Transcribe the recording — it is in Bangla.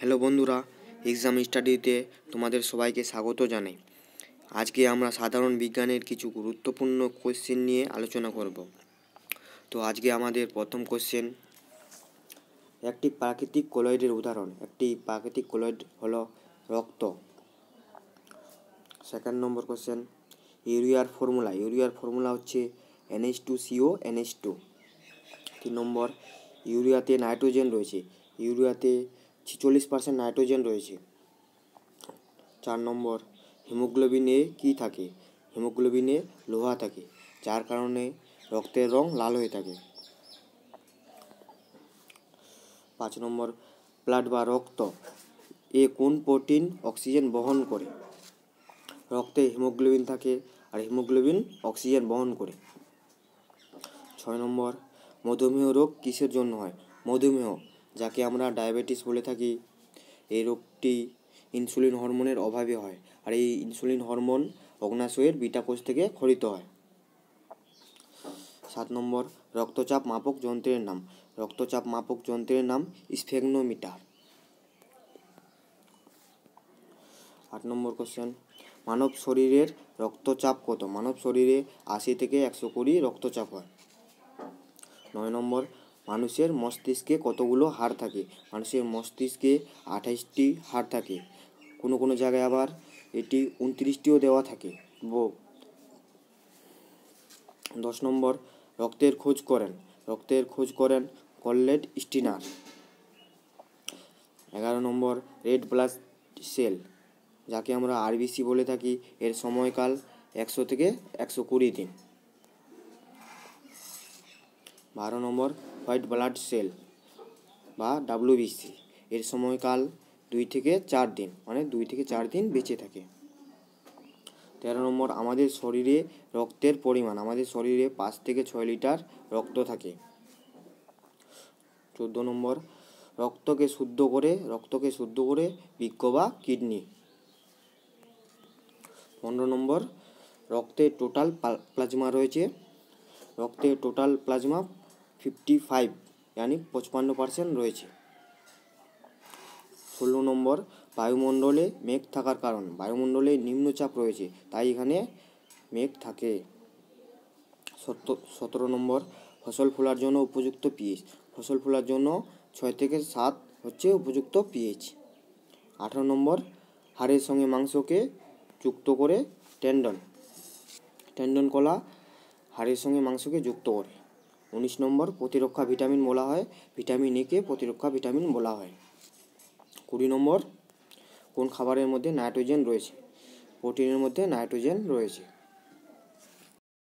হ্যালো বন্ধুরা এক্সাম স্টাডিতে তোমাদের সবাইকে স্বাগত জানাই আজকে আমরা সাধারণ বিজ্ঞানের কিছু গুরুত্বপূর্ণ কোশ্চেন নিয়ে আলোচনা করব তো আজকে আমাদের প্রথম কোশ্চেন একটি প্রাকৃতিক কোলয়েডের উদাহরণ একটি প্রাকৃতিক কোলয়েড হল রক্ত সেকেন্ড নম্বর কোশ্চেন ইউরিয়ার ফর্মুলা ইউরিয়ার ফর্মুলা হচ্ছে NH two CO NH two তিন নম্বর ইউরিয়াতে নাইট্রোজেন রয়েছে ইউরিয়াতে ছেচল্লিশ পার্সেন্ট নাইট্রোজেন রয়েছে চার নম্বর হিমোগ্লোবিনে কী থাকে হিমোগ্লোবিনে লোহা থাকে যার কারণে রক্তের রং লাল হয়ে থাকে পাঁচ নম্বর ব্লাড বা রক্ত এ কোন প্রোটিন অক্সিজেন বহন করে রক্তে হিমোগ্লোবিন থাকে আর হিমোগ্লোবিন অক্সিজেন বহন করে ছয় নম্বর মধুমেহ রোগ কিসের জন্য হয় মধুমেহ যাকে আমরা ডায়াবেটিস বলে থাকি এই রোগটি ইনসুলিন হরমোনের অভাবে হয় আর এই ইনসুলিন হরমোন অগ্নাশয়ের বিটাকোষ থেকে খরিত হয় সাত নম্বর রক্তচাপ মাপক যন্ত্রের নাম রক্তচাপ মাপক যন্ত্রের নাম স্ফেগনোমিটার আট নম্বর কোশ্চেন মানব শরীরের রক্তচাপ কত মানব শরীরে আশি থেকে একশো কুড়ি রক্তচাপ হয় নয় নম্বর মানুষের মস্তিষ্কে কতগুলো হাড় থাকে মানুষের মস্তিষ্কে আঠাইশটি হাড় থাকে কোনো কোনো জায়গায় আবার এটি উনত্রিশটিও দেওয়া থাকে দশ নম্বর রক্তের খোঁজ করেন রক্তের খোঁজ করেন কললেট স্টিনার এগারো নম্বর রেড ব্লাড সেল যাকে আমরা আরবিসি বলে থাকি এর সময়কাল একশো থেকে একশো কুড়ি দিন বারো নম্বর হোয়াইট ব্লাড সেল বা ডাব্লিউবিসি এর সময়কাল দুই থেকে চার দিন মানে দুই থেকে চার দিন বেঁচে থাকে তেরো নম্বর আমাদের শরীরে রক্তের পরিমাণ আমাদের শরীরে পাঁচ থেকে ছয় লিটার রক্ত থাকে চোদ্দো নম্বর রক্তকে শুদ্ধ করে রক্তকে শুদ্ধ করে বৃক্ষ বা কিডনি পনেরো নম্বর রক্তে টোটাল প্লাজমা রয়েছে রক্তে টোটাল প্লাজমা ফিফটি ফাইভ ইয়ানি পঁচপান্ন পার্সেন্ট রয়েছে ষোলো নম্বর বায়ুমণ্ডলে মেঘ থাকার কারণ বায়ুমণ্ডলে নিম্নচাপ রয়েছে তাই এখানে মেঘ থাকে সতেরো নম্বর ফসল ফোলার জন্য উপযুক্ত পিএইচ ফসল ফোলার জন্য ছয় থেকে সাত হচ্ছে উপযুক্ত পিএইচ আঠারো নম্বর হাড়ের সঙ্গে মাংসকে যুক্ত করে টেন্ডন টেন্ডন কলা হাড়ের সঙ্গে মাংসকে যুক্ত করে উনিশ নম্বর প্রতিরক্ষা ভিটামিন বলা হয় ভিটামিন একে প্রতিরক্ষা ভিটামিন বলা হয় কুড়ি নম্বর কোন খাবারের মধ্যে নাইট্রোজেন রয়েছে প্রোটিনের মধ্যে নাইট্রোজেন রয়েছে